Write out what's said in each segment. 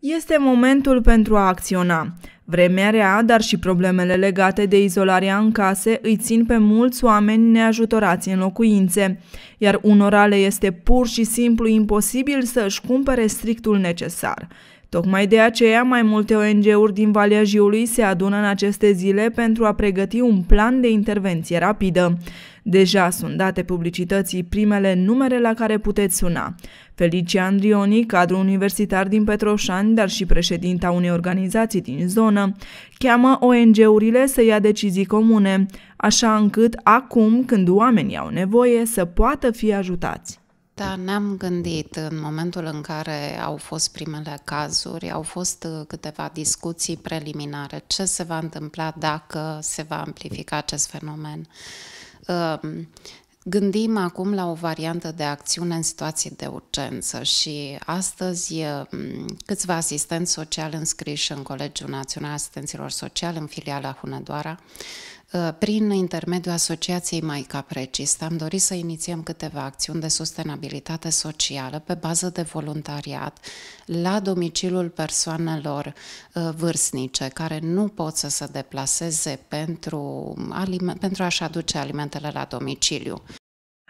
Este momentul pentru a acționa. Vremea rea, dar și problemele legate de izolarea în case îi țin pe mulți oameni neajutorați în locuințe, iar unora le este pur și simplu imposibil să își cumpere strictul necesar. Tocmai de aceea, mai multe ONG-uri din Valea Jiului se adună în aceste zile pentru a pregăti un plan de intervenție rapidă. Deja sunt date publicității primele numere la care puteți suna. Felicia Andrioni, cadru universitar din Petroșani, dar și președinta unei organizații din zonă, cheamă ONG-urile să ia decizii comune, așa încât acum, când oamenii au nevoie, să poată fi ajutați. Da, ne-am gândit în momentul în care au fost primele cazuri, au fost uh, câteva discuții preliminare. Ce se va întâmpla dacă se va amplifica acest fenomen? Um, gândim acum la o variantă de acțiune în situații de urgență și astăzi um, câțiva asistenți sociali înscriși în Colegiul Național Asistenților Sociali în filiala Hunedoara Uh, prin intermediul Asociației Maica Precist am dorit să inițiem câteva acțiuni de sustenabilitate socială pe bază de voluntariat la domiciliul persoanelor uh, vârstnice care nu pot să se deplaseze pentru, pentru a-și aduce alimentele la domiciliu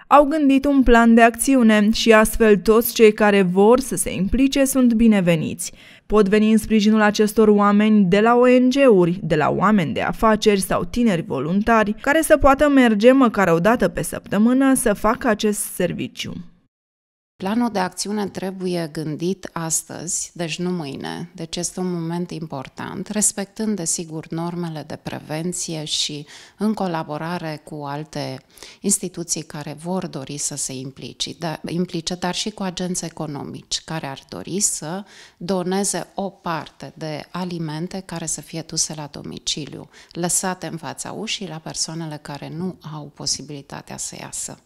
au gândit un plan de acțiune și astfel toți cei care vor să se implice sunt bineveniți. Pot veni în sprijinul acestor oameni de la ONG-uri, de la oameni de afaceri sau tineri voluntari, care să poată merge măcar o dată pe săptămână să facă acest serviciu. Planul de acțiune trebuie gândit astăzi, deci nu mâine, deci este un moment important, respectând, desigur, normele de prevenție și în colaborare cu alte instituții care vor dori să se implici, da, implice, dar și cu agenți economici care ar dori să doneze o parte de alimente care să fie duse la domiciliu, lăsate în fața ușii la persoanele care nu au posibilitatea să iasă.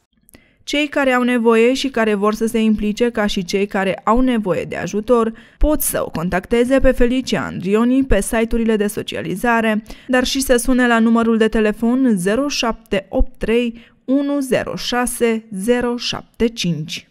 Cei care au nevoie și care vor să se implice ca și cei care au nevoie de ajutor pot să o contacteze pe Felicia Andrioni pe site-urile de socializare, dar și să sune la numărul de telefon 0783 106 075.